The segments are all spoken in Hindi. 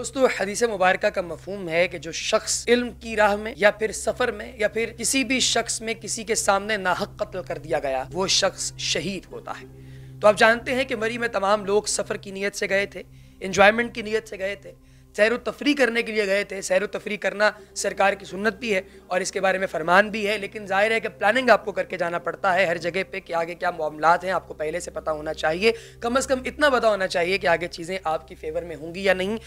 दोस्तों हदीस मुबारक का मफहम है कि जो शख्स इल्म की राह में या फिर सफर में या फिर किसी भी शख्स में किसी के सामने नाहक कत्ल कर दिया गया वो शख्स शहीद होता है तो आप जानते हैं कि मरी में तमाम लोग सफ़र की नीयत से गए थे इंजॉयमेंट की नीयत से गए थे सैर तफरी तो करने के लिए गए थे सैर तफरी तो करना सरकार की सुन्नत भी है और इसके बारे में फरमान भी है लेकिन जाहिर है कि प्लानिंग आपको करके जाना पड़ता है हर जगह पे कि आगे क्या मामला हैं आपको पहले से पता होना चाहिए कम अज़ कम इतना पता होना चाहिए कि आगे चीज़ें आपकी फेवर में होंगी या नहीं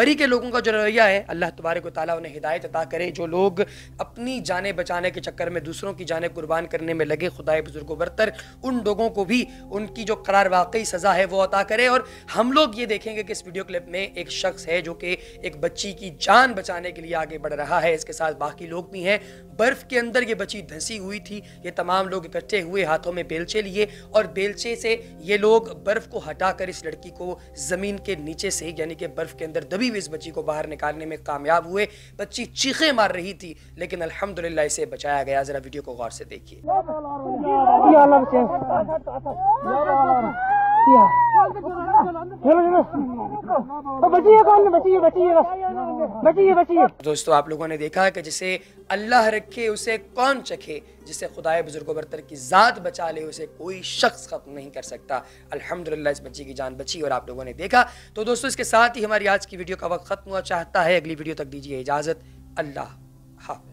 मरी के लोगों का जो रवैया है अल्लाह तबारक ताली उन्हें हिदायत अता करे जो लोग अपनी जानें बचाने के चक्कर में दूसरों की जान कुर्बान करने में लगे खुदाए बुजुर्गो बरतर उन लोगों को भी उनकी जो करार वाकई सज़ा है वो अता करे और हम लोग ये देखेंगे कि इस वीडियो क्लिप में एक शख्स है जो कि लिए एक बच्ची की जान बचाने के लिए आगे बढ़ रहा है इसके साथ बाकी लोग भी हैं बर्फ के अंदर ये बच्ची धंसी हुई थी ये तमाम लोग इकट्ठे हुए हाथों में बेलचे लिए और बेलचे से ये लोग बर्फ को हटाकर इस लड़की को ज़मीन के नीचे से यानी कि बर्फ के अंदर दबी हुई इस बच्ची को बाहर निकालने में कामयाब हुए बच्ची चीखे मार रही थी लेकिन अल्हम्दुलिल्लाह इसे बचाया गया ज़रा वीडियो को गौर से देखिए तो दोस्तों आप लोगों ने देखा कि जिसे अल्लाह रखे उसे कौन चखे जिसे खुदाए बुजुर्ग बरतर की ज़ात बचा ले उसे कोई शख्स ख़त्म नहीं कर सकता अल्हम्दुलिल्लाह इस बच्ची की जान बची और आप लोगों ने देखा तो दोस्तों इसके साथ ही हमारी आज की वीडियो का वक्त ख़त्म हुआ चाहता है अगली वीडियो तक दीजिए इजाज़त अल्लाह हाफ